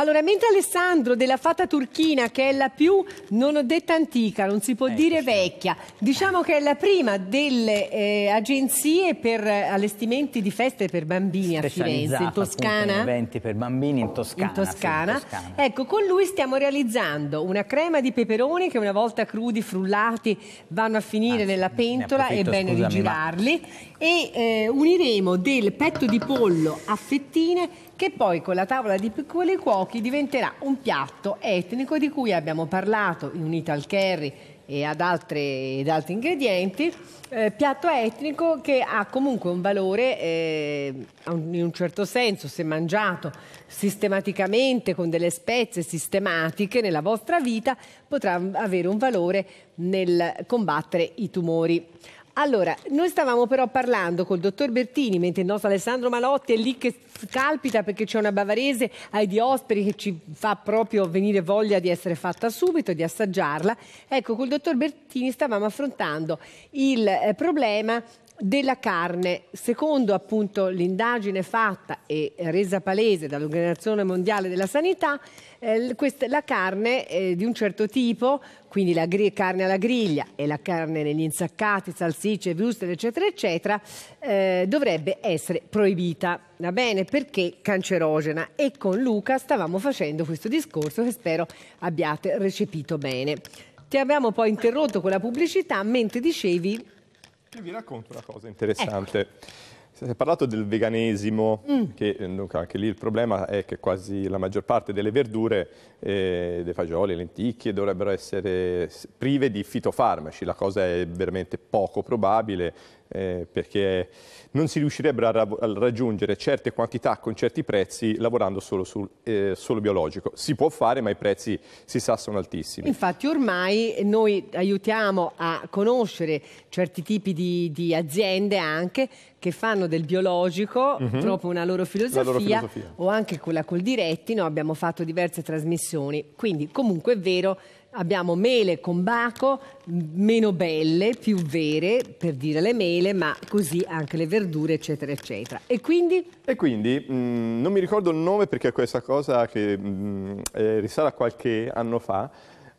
Allora, mentre Alessandro della Fata Turchina, che è la più, non ho detta antica, non si può Eccoci. dire vecchia, diciamo che è la prima delle eh, agenzie per allestimenti di feste per bambini a Firenze, in Toscana. Appunto, eventi per bambini in Toscana. In Toscana. Sì, in Toscana. Ecco, con lui stiamo realizzando una crema di peperoni che una volta crudi, frullati, vanno a finire ah, nella pentola, è bene rigirarli. Ma... E eh, uniremo del petto di pollo a fettine che poi con la tavola di piccoli cuochi diventerà un piatto etnico di cui abbiamo parlato unito al curry e ad, altre, ad altri ingredienti, eh, piatto etnico che ha comunque un valore eh, in un certo senso se mangiato sistematicamente con delle spezie sistematiche nella vostra vita potrà avere un valore nel combattere i tumori. Allora, noi stavamo però parlando col dottor Bertini, mentre il nostro Alessandro Malotti è lì che scalpita perché c'è una bavarese ai diosperi che ci fa proprio venire voglia di essere fatta subito, di assaggiarla. Ecco, col dottor Bertini stavamo affrontando il eh, problema della carne. Secondo appunto l'indagine fatta e resa palese dall'Organizzazione Mondiale della Sanità, eh, questa, la carne eh, di un certo tipo, quindi la carne alla griglia e la carne negli insaccati, salsicce, wurstel, eccetera, eccetera, eh, dovrebbe essere proibita, va bene, perché cancerogena. E con Luca stavamo facendo questo discorso che spero abbiate recepito bene. Ti abbiamo poi interrotto con la pubblicità mentre dicevi e vi racconto una cosa interessante. Ecco. Si è parlato del veganesimo, mm. che eh, anche lì il problema è che quasi la maggior parte delle verdure, eh, dei fagioli, lenticchie, dovrebbero essere prive di fitofarmaci. La cosa è veramente poco probabile, eh, perché non si riuscirebbero a, ra a, raggiungere certe quantità con certi prezzi lavorando solo sul eh, solo biologico. Si può fare, ma i prezzi si sa sono altissimi. Infatti ormai noi aiutiamo a conoscere certi tipi di, di aziende anche che fanno del biologico mm -hmm. proprio una loro filosofia, loro filosofia, o anche quella col diretti, no? abbiamo fatto diverse trasmissioni. Quindi comunque è vero Abbiamo mele con baco, meno belle, più vere, per dire le mele, ma così anche le verdure, eccetera, eccetera. E quindi? E quindi, mh, mm, non mi ricordo il nome perché è questa cosa che mh, mm, eh, risale a qualche anno fa,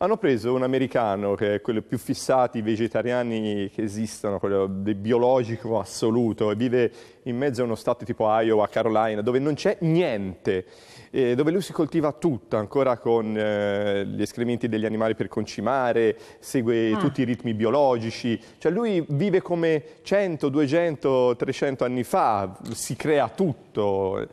hanno preso un americano, che è quello più fissati vegetariani che esistono, quello del biologico assoluto, e vive in mezzo a uno stato tipo Iowa, Carolina, dove non c'è niente, eh, dove lui si coltiva tutto, ancora con eh, gli escrementi degli animali per concimare, segue ah. tutti i ritmi biologici, cioè lui vive come 100, 200, 300 anni fa, si crea tutto.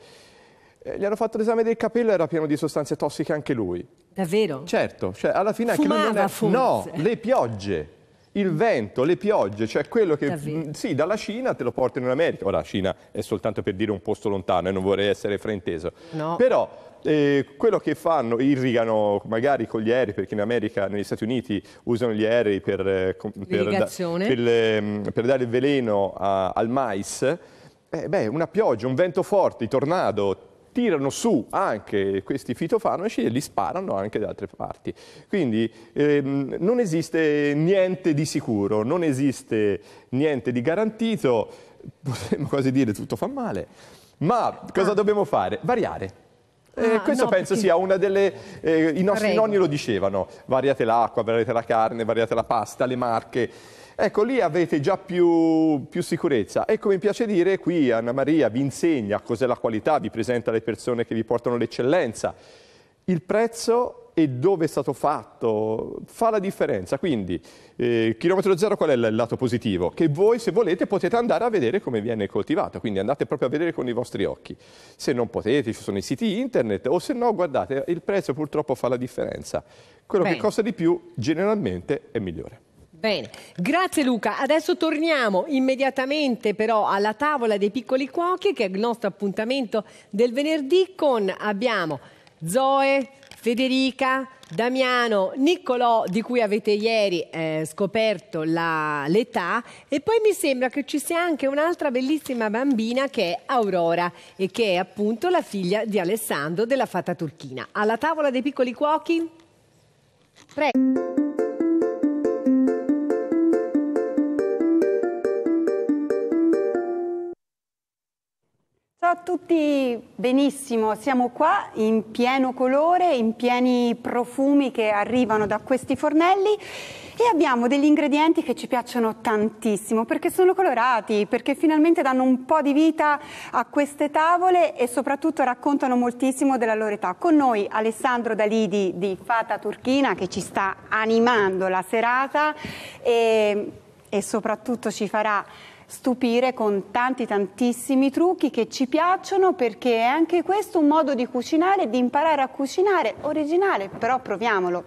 Eh, gli hanno fatto l'esame del capello, era pieno di sostanze tossiche anche lui. Davvero? Certo, cioè alla fine anche lui non è... forse. No, le piogge il vento, le piogge, cioè quello che mh, mm, sì, dalla Cina te lo portano in America. Ora, la Cina è soltanto per dire un posto lontano e eh, non vorrei essere frainteso. No. Però eh, quello che fanno, irrigano magari con gli aerei, perché in America, negli Stati Uniti, usano gli aerei per, eh, per, da, per, mm, per dare il veleno a, al mais. Eh, beh, una pioggia, un vento forte, i tornado, tirano su anche questi fitofarmaci e li sparano anche da altre parti. Quindi ehm, non esiste niente di sicuro, non esiste niente di garantito, potremmo quasi dire tutto fa male, ma cosa ah. dobbiamo fare? Variare. Eh, ah, questo no, penso perché... sia una delle... Eh, I nostri Prego. nonni lo dicevano, variate l'acqua, variate la carne, variate la pasta, le marche. Ecco, lì avete già più, più sicurezza. E come mi piace dire, qui Anna Maria vi insegna cos'è la qualità, vi presenta le persone che vi portano l'eccellenza. Il prezzo e dove è stato fatto fa la differenza. Quindi, eh, chilometro zero qual è il lato positivo? Che voi, se volete, potete andare a vedere come viene coltivato, quindi andate proprio a vedere con i vostri occhi. Se non potete, ci sono i siti internet, o se no, guardate, il prezzo purtroppo fa la differenza. Quello Bene. che costa di più, generalmente, è migliore. Bene, grazie Luca. Adesso torniamo immediatamente però alla tavola dei piccoli cuochi che è il nostro appuntamento del venerdì con abbiamo Zoe, Federica, Damiano, Niccolò di cui avete ieri eh, scoperto l'età e poi mi sembra che ci sia anche un'altra bellissima bambina che è Aurora e che è appunto la figlia di Alessandro della fata turchina. Alla tavola dei piccoli cuochi? Prego. Ciao a tutti, benissimo, siamo qua in pieno colore, in pieni profumi che arrivano da questi fornelli e abbiamo degli ingredienti che ci piacciono tantissimo perché sono colorati, perché finalmente danno un po' di vita a queste tavole e soprattutto raccontano moltissimo della loro età. Con noi Alessandro Dalidi di Fata Turchina che ci sta animando la serata e, e soprattutto ci farà stupire con tanti tantissimi trucchi che ci piacciono perché è anche questo un modo di cucinare, di imparare a cucinare, originale, però proviamolo.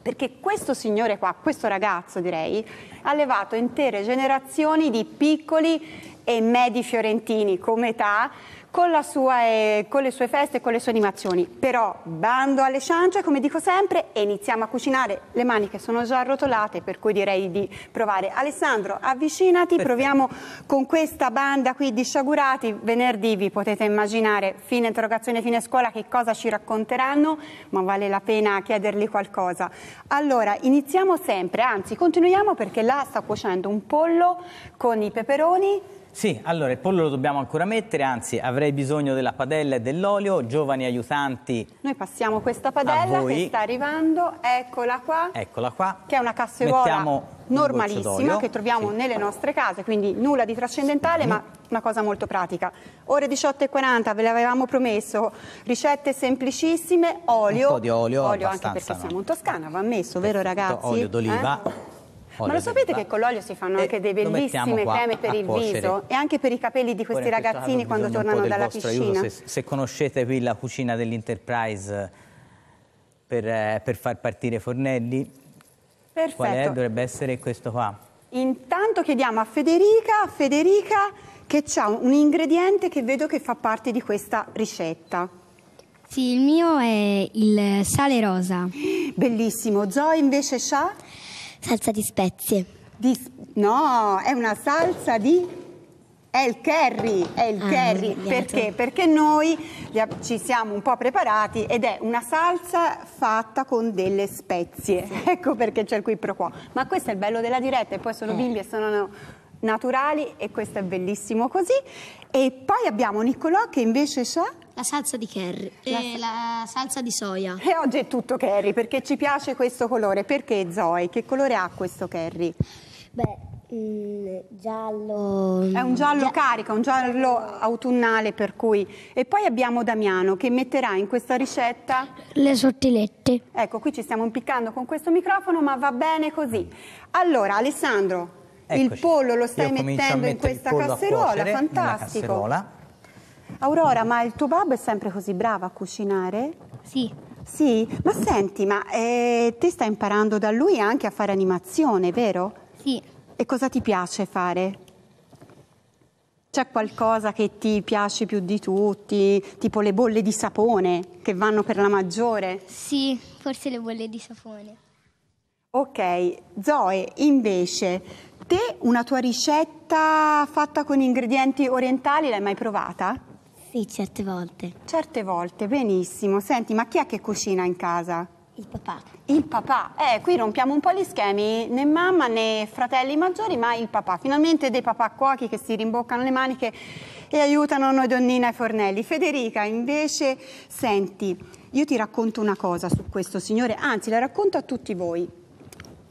Perché questo signore qua, questo ragazzo direi, ha levato intere generazioni di piccoli e medi fiorentini come età con, sua, eh, con le sue feste e con le sue animazioni. Però bando alle ciance, come dico sempre, e iniziamo a cucinare. Le maniche sono già arrotolate, per cui direi di provare. Alessandro, avvicinati, Perfetto. proviamo con questa banda qui di sciagurati. Venerdì vi potete immaginare, fine interrogazione, fine scuola, che cosa ci racconteranno, ma vale la pena chiedergli qualcosa. Allora, iniziamo sempre, anzi continuiamo perché là sta cuocendo un pollo con i peperoni sì, allora il pollo lo dobbiamo ancora mettere, anzi avrei bisogno della padella e dell'olio, giovani aiutanti. Noi passiamo questa padella che sta arrivando, eccola qua. Eccola qua. Che è una casseruola normalissima che troviamo sì. nelle nostre case, quindi nulla di trascendentale sì. ma una cosa molto pratica. Ore 18.40 ve l'avevamo promesso, ricette semplicissime, olio. Un po' di olio, olio anche perché no. siamo in Toscana, va messo, vero ragazzi? Olio d'oliva. Eh? Ma lo sapete che con l'olio si fanno anche delle bellissime creme per il cuocere. viso e anche per i capelli di questi ragazzini quando tornano dalla piscina? Se, se, conoscete qui la cucina dell'Enterprise eh, per, eh, per far partire i fornelli, Perfetto. qual è? Dovrebbe essere questo qua. Intanto chiediamo a Federica, a Federica che c'ha un ingrediente che vedo che fa parte di questa ricetta. Sì, il mio è il sale rosa. Bellissimo. Zoe invece c'ha? Salsa di spezie. Di, no, è una salsa di... È il curry, è il ah, curry. Perché? Perché noi ci siamo un po' preparati ed è una salsa fatta con delle spezie. Sì. Ecco perché c'è il qui pro quo. Ma questo è il bello della diretta e poi sono eh. bimbi e sono naturali e questo è bellissimo così. E poi abbiamo Niccolò che invece c'è... La salsa di curry, la, eh, la salsa di soia. E oggi è tutto curry perché ci piace questo colore. Perché Zoe? Che colore ha questo curry? Beh, mh, mm, giallo... Mm, è un giallo Gia... carico, un giallo autunnale per cui... E poi abbiamo Damiano che metterà in questa ricetta... Le sottilette. Ecco, qui ci stiamo impiccando con questo microfono ma va bene così. Allora, Alessandro, Eccoci. il pollo lo stai mettendo in questa casseruola, fantastico. Casseruola. Aurora, ma il tuo babbo è sempre così bravo a cucinare? Sì. Sì? Ma senti, ma eh, te stai imparando da lui anche a fare animazione, vero? Sì. E cosa ti piace fare? C'è qualcosa che ti piace più di tutti, tipo le bolle di sapone che vanno per la maggiore? Sì, forse le bolle di sapone. Ok, Zoe, invece, te una tua ricetta fatta con ingredienti orientali l'hai mai provata? Sì. Sì, certe volte. Certe volte, benissimo. Senti, ma chi è che cucina in casa? Il papà. Il papà. Eh, qui rompiamo un po' gli schemi, né mamma né fratelli maggiori, ma il papà. Finalmente dei papà cuochi che si rimboccano le maniche e aiutano noi donnina ai fornelli. Federica, invece, senti, io ti racconto una cosa su questo signore, anzi la racconto a tutti voi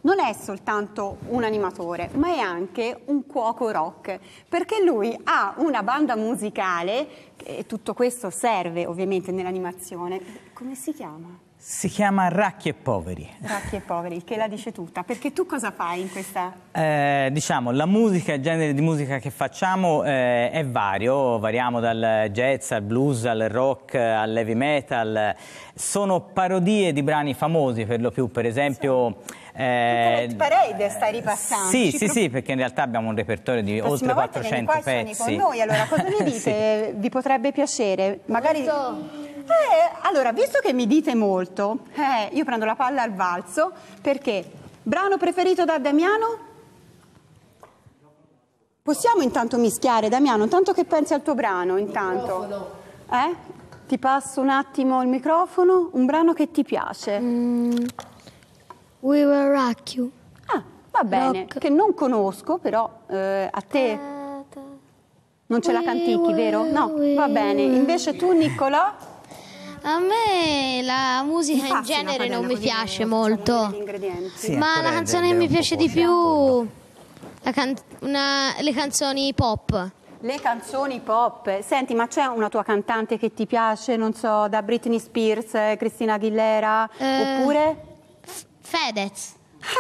non è soltanto un animatore, ma è anche un cuoco rock, perché lui ha una banda musicale, e tutto questo serve ovviamente nell'animazione. Come si chiama? Si chiama Racchi e Poveri. Racchi e Poveri, che la dice tutta. Perché tu cosa fai in questa... Eh, diciamo, la musica, il genere di musica che facciamo eh, è vario. Variamo dal jazz al blues, al rock, heavy metal. Sono parodie di brani famosi per lo più. Per esempio... Sì eh, Internet Parade stai ripassando. Sì, Ci sì, pro... sì, perché in realtà abbiamo un repertorio di La oltre 400 qua pezzi. con noi, allora cosa ne dite? sì. Vi potrebbe piacere? Magari... Molto. Eh, allora, visto che mi dite molto, eh, io prendo la palla al valzo perché brano preferito da Damiano? Possiamo intanto mischiare, Damiano, intanto che pensi al tuo brano, intanto. Eh? Ti passo un attimo il microfono, un brano che ti piace. Mm. We Will Rock You. Ah, va bene, Rock. che non conosco, però eh, a te non ce la cantichi, vero? No, va bene. Invece tu, Niccolò? A me la musica in genere non mi piace molto, sì, ma la canzone che mi piace di più can- una, le canzoni pop. Le canzoni pop. Senti, ma c'è una tua cantante che ti piace, non so, da Britney Spears, eh, Cristina Aguilera, eh, oppure? Fedez.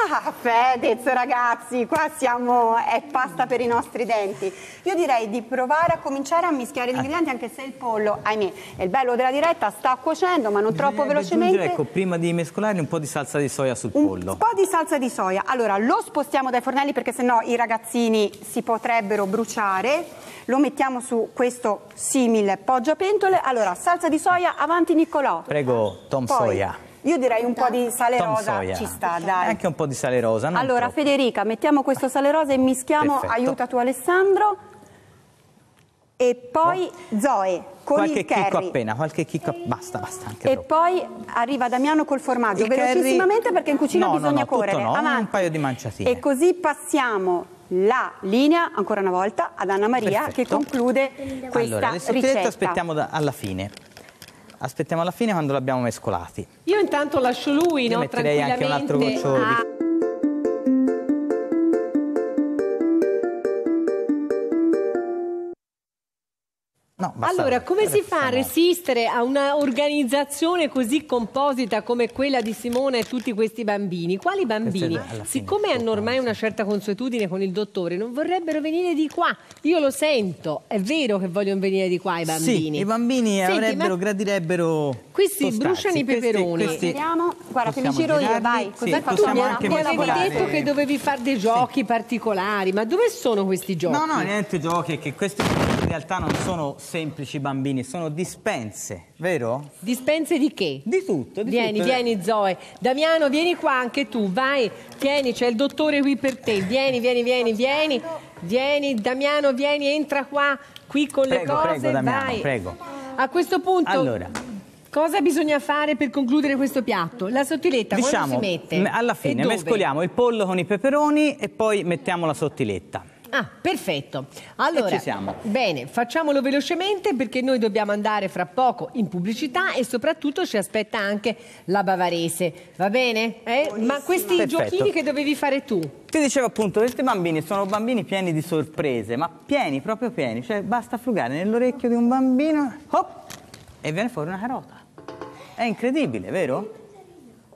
Ah, Fedez, ragazzi, qua siamo, è pasta per i nostri denti. Io direi di provare a cominciare a mischiare gli ah. ingredienti, anche se il pollo, ahimè, è il bello della diretta, sta cuocendo, ma non troppo eh, velocemente. Ecco, prima di mescolare un po' di salsa di soia sul un pollo. Un po' di salsa di soia. Allora, lo spostiamo dai fornelli perché sennò i ragazzini si potrebbero bruciare. Lo mettiamo su questo simile poggiapentole. Allora, salsa di soia, avanti Niccolò. Prego, Tom Poi, Soia. Io direi un po' di sale Tom rosa soia. ci sta, dai. Anche un po' di sale rosa. allora, troppo. Federica, mettiamo questo sale rosa e mischiamo, Perfetto. aiuta tu Alessandro. E poi no. Zoe con qualche il chicco curry. appena, qualche chicco, basta, basta. e troppo. poi arriva Damiano col formaggio, il velocissimamente curry... perché in cucina no, bisogna no, correre. Avanti. un paio di manciatine. E così passiamo la linea, ancora una volta, ad Anna Maria Perfetto. che conclude questa allora, ricetta. Allora, aspettiamo da, alla fine aspettiamo alla fine quando l'abbiamo mescolati. Io intanto lascio lui, Io no? metterei anche un altro goccio ah. di... No, allora, come si eh, fa a resistere a un'organizzazione così composita come quella di Simone e tutti questi bambini? Quali bambini? Siccome hanno ormai una certa consuetudine con il dottore, non vorrebbero venire di qua. Io lo sento, è vero che vogliono venire di qua i bambini. Sì, i bambini Senti, avrebbero, gradirebbero... Questi si bruciano i peperoni. Questi, questi... Vediamo, guarda che mi giro io, vai. Sì, Cos'è tu mi avevi detto che dovevi fare dei giochi sì. particolari, ma dove sono questi giochi? No, no, niente giochi, che questi realtà non sono semplici bambini, sono dispense, vero? Dispense di che? Di tutto, di Vieni, tutto. vieni Zoe. Damiano, vieni qua anche tu, vai. Vieni, c'è il dottore qui per te. Vieni, vieni, vieni, vieni. Vieni, Damiano, vieni, entra qua, qui con prego, le cose, prego, Damiano, vai. Prego. A questo punto... Allora, Cosa bisogna fare per concludere questo piatto? La sottiletta diciamo, quando si mette? Alla fine mescoliamo il pollo con i peperoni e poi mettiamo la sottiletta. Ah, perfetto. Allora, e ci siamo. Bene, facciamolo velocemente perché noi dobbiamo andare fra poco in pubblicità e soprattutto ci aspetta anche la Bavarese, va bene? Eh? Ma questi Perfetto. giochini che dovevi fare tu? Ti dicevo appunto, questi bambini sono bambini pieni di sorprese, ma pieni, proprio pieni. Cioè basta frugare nell'orecchio di un bambino hop, e viene fuori una carota. È incredibile, vero?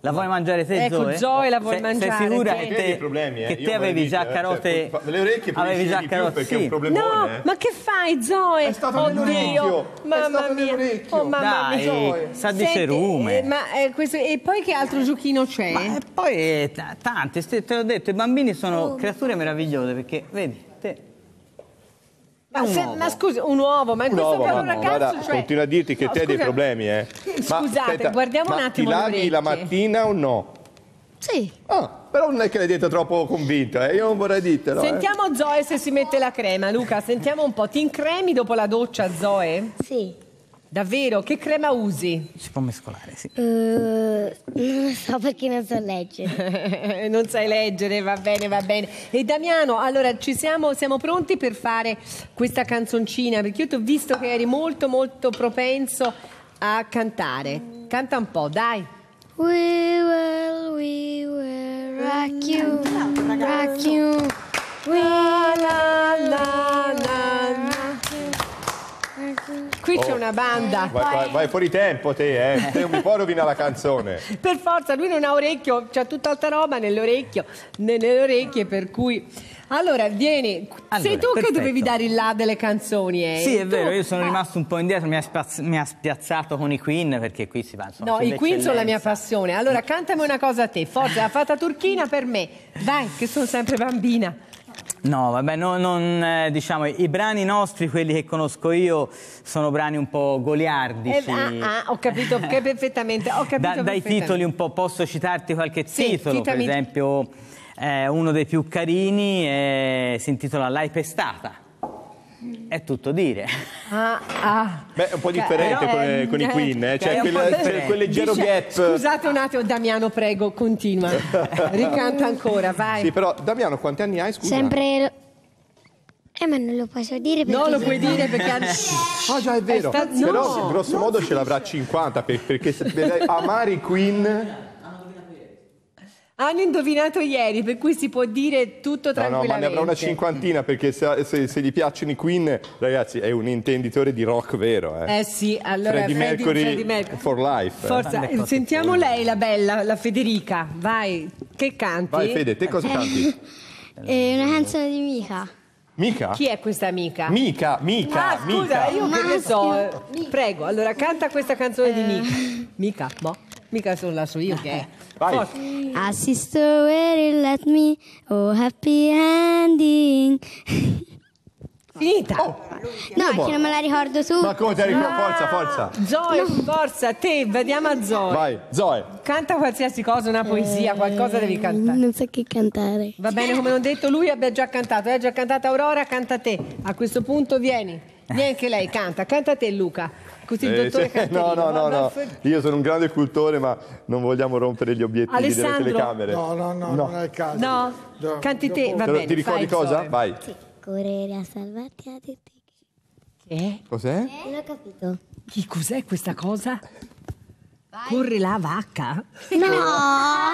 La vuoi mangiare te, ecco, Zoe? Zoe la vuoi se, mangiare. Sei sicura te. che te, problemi, eh? che te avevi già carote... Eh, cioè, le orecchie avevi già carote, perché sì. è un problemone. No, eh. ma che fai, Zoe? È stato Oddio. è stato mia. Oh, mamma Dai, mia. sa di Senti, cerume. Eh, ma, eh, questo, e poi che altro giochino c'è? Ma, eh, poi tante, te l'ho detto, i bambini sono oh. creature meravigliose perché, vedi, te... Ma, se, ma, scusa, un uovo, ma in un questo uovo, caso un ragazzo. Guarda, cioè... Continua a dirti che no, te hai dei problemi, eh. Scusate, ma, aspetta, guardiamo ma un attimo. Ti laghi la mattina o no? Sì. Ah, però non è che l'hai detto troppo convinta, eh? io non vorrei dirtelo. Eh. Sentiamo eh. Zoe se si mette la crema, Luca, sentiamo un po'. Ti incremi dopo la doccia, Zoe? Sì. Davvero? Che crema usi? Si può mescolare, sì. Uh, non lo so perché non so leggere. non sai leggere, va bene, va bene. E Damiano, allora ci siamo, siamo pronti per fare questa canzoncina? Perché io ti ho visto che eri molto, molto propenso a cantare. Canta un po', dai. We will, we will rock you, rock you, we will. qui oh. c'è una banda. Vai, vai, vai, fuori tempo te, eh. un po' rovina la canzone. per forza, lui non ha orecchio, c'ha tutt'altra roba nell'orecchio, nelle orecchie, per cui... Allora, vieni, allora, sei tu perfetto. che dovevi dare il là delle canzoni, eh? Sì, è tu... vero, io sono ah. rimasto un po' indietro, mi ha, spaz... mi ha, spiazzato con i Queen, perché qui si va, No, i Queen sono la mia passione. Allora, cantami una cosa a te, forza, la fata turchina per me. Dai, che sono sempre bambina. No, vabbè, no, non, eh, diciamo, i brani nostri, quelli che conosco io, sono brani un po' goliardici. Eh, ah, ah, ho capito che perfettamente. Ho capito da, perfettamente. Dai titoli un po', posso citarti qualche sì, titolo, per esempio eh, uno dei più carini eh, si intitola L'hai pestata. È tutto dire. Ah, ah. Beh, è un po' differente Però, con, eh, con eh, i Queen, eh. cioè, quel, quel, leggero Dice, gap. Scusate un attimo, Damiano, prego, continua. Ricanta ancora, vai. Sì, però Damiano, quanti anni hai? Scusa. Sempre eh, ma non lo posso dire perché... No, lo puoi dire perché... ah, già, è vero. È sta... Però, no, grosso modo, ce l'avrà 50, per, perché amare i Queen... Hanno indovinato ieri, per cui si può dire tutto tranquillamente. No, no, ma ne avrà una cinquantina, perché se, se, se gli piacciono i Queen, ragazzi, è un intenditore di rock vero. Eh, eh sì, allora... Freddie Mercury, Freddie Mercury for life. Eh. Forza, eh. sentiamo lei la bella, la Federica. Vai, che canti? Vai Fede, te cosa eh, canti? È eh, una canzone di Mica. Mica? Chi è questa amica? Mica, mica, ah, scusa, mica. io che ne so. Prego, allora canta questa canzone di Mica. Mica, boh. Mica sono la so io che è. Vai. A sister where you let me, oh happy ending. Finita. Oh, no, che non me la ricordo tu. Ma come te la ricordo? Forza, ah. forza. Zoe, forza, te, vediamo a Zoe. Vai, Zoe. Canta qualsiasi cosa, una poesia, eh, qualcosa devi cantare. Non so che cantare. Va bene, come ho detto, lui abbia già cantato. Hai già cantato Aurora, canta te. A questo punto vieni. Neanche lei canta, canta te Luca. Così il dottore eh, No, no, no, no, io sono un grande cultore ma non vogliamo rompere gli obiettivi Alessandro. delle telecamere. No, no, no, no, non è il caso. No, no. canti te, va bene. Ti ricordi cosa? Vai. Sì. Correre a salvarti a tutti. Che? Cos'è? Non ho capito. Chi cos'è questa cosa? Corre la vacca? No!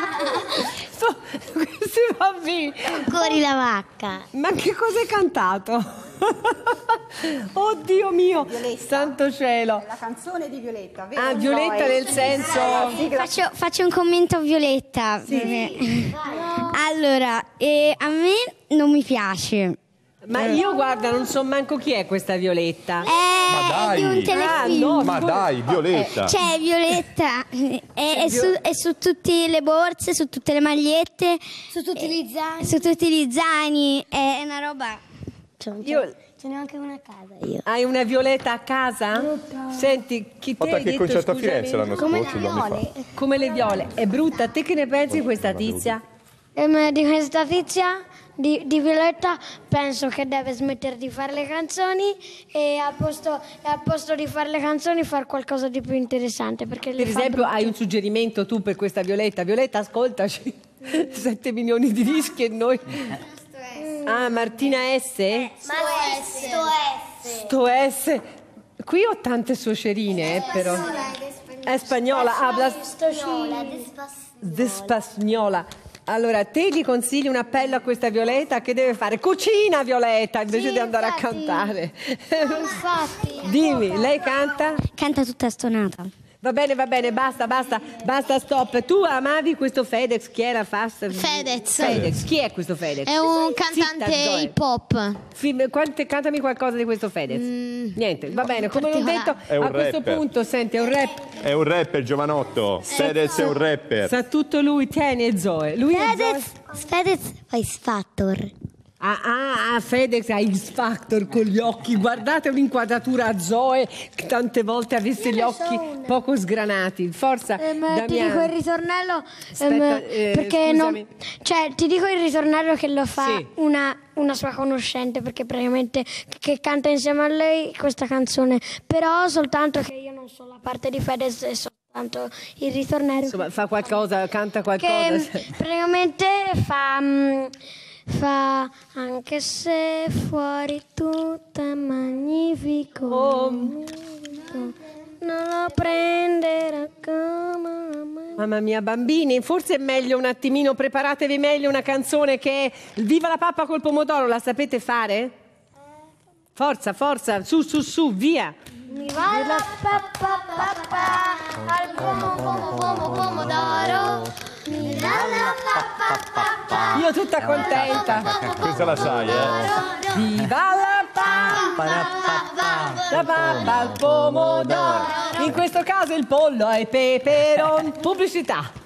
Questi bambini! Corri la vacca! Ma che cosa hai cantato? Oddio mio, Violetta. santo cielo. la canzone di Violetta, vero? Ah, Violetta nel senso... Faccio, faccio un commento a Violetta. Sì. allora, eh, a me non mi piace. Ma eh. io guarda, non so manco chi è questa Violetta. Eh, Ma È, dai. di un telefono. Ah, no. Ma dai, Violetta. Eh, cioè, Violetta è, è cioè, su, è su tutte le borse, su tutte le magliette, Su tutti gli zaini. su tutti gli zaini. È una roba C'ho, io... Ce n'ho anche una a casa io. Hai una violetta a casa? Brutta. Senti, chi te che concerto a Firenze l'hanno Come le viole. Come le viole. È brutta. Te che ne pensi di questa tizia? Eh, di questa tizia, di, di, Violetta, penso che deve smettere di fare le canzoni e al posto, al posto di fare le canzoni fare qualcosa di più interessante. Per esempio hai un suggerimento tu per questa Violetta? Violetta, ascoltaci. 7 milioni di dischi e noi... Ah, Martina S? Eh, sto S. Sto S. Sto S. Qui ho tante suocerine, eh, però. È spagnola. Ah, bla... Despagnola. Allora, te gli consigli un appello a questa Violetta? che deve fare cucina Violetta, invece Sì, di andare a infatti. cantare. Infatti. Dimmi, lei canta? Canta tutta stonata. Va bene, va bene, basta, basta, basta, stop. Tu amavi questo Fedex? chi era Fast? Fedez. Fedez. Chi è questo Fedez? È un cantante hip hop. cantami qualcosa di questo Fedez. Mm, Niente, va bene, come l'ho detto, a rapper. questo punto, senti, è un rap. È un rapper, giovanotto. Fedez è un rapper. Sa tutto lui, tieni e Zoe. Lui Fedez, Zoe. Fedez, fai sfattor ah, a Fedez a X Factor con gli occhi, guardate un'inquadratura a Zoe che tante volte avesse gli occhi so poco sgranati. Forza, ehm, ti dico il ritornello Aspetta, ehm, eh, perché non, cioè, ti dico il ritornello che lo fa sì. una una sua conoscente perché praticamente che canta insieme a lei questa canzone però soltanto che io non so la parte di Fedez è soltanto il ritornello insomma fa qualcosa canta qualcosa che mm, praticamente fa mh, mm, fa anche se fuori tutto è magnifico. Oh. Non lo prenderà come Mamma mia, bambini, forse è meglio un attimino, preparatevi meglio una canzone che è Viva la pappa col pomodoro, la sapete fare? Forza, forza, su, su, su, via! Alla pappa pappa al pomo pomo pomo pomodoro. Io tutta contenta. Questa la sai, eh? Viva la pappa la pappa al pomodoro. In questo caso il pollo è peperon. Pubblicità.